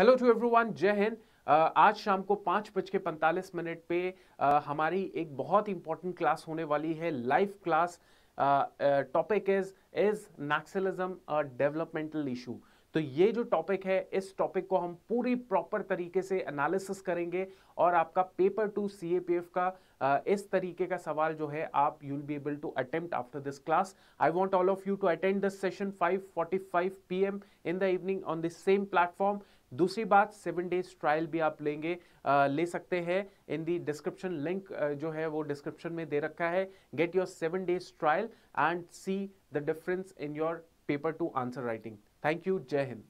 hello to everyone जय हिंद आज शाम को पाँच बज के पैंतालीस मिनट पे uh, हमारी एक बहुत इंपॉर्टेंट क्लास होने वाली है live class topic is is Naxalism developmental issue तो ये जो टॉपिक है इस टॉपिक को हम पूरी प्रॉपर तरीके से एनालिसिस करेंगे और आपका paper two C A P F का uh, इस तरीके का सवाल जो है आप you will be able to attempt after this class I want all of you to attend this session five forty five P M in the evening on this same platform दूसरी बात seven days trial भी आप लेंगे आ, ले सकते हैं इन दी description link जो है वो डिस्क्रिप्शन में दे रखा है get your seven days trial and see the difference in your paper to answer writing thank you जय हिंद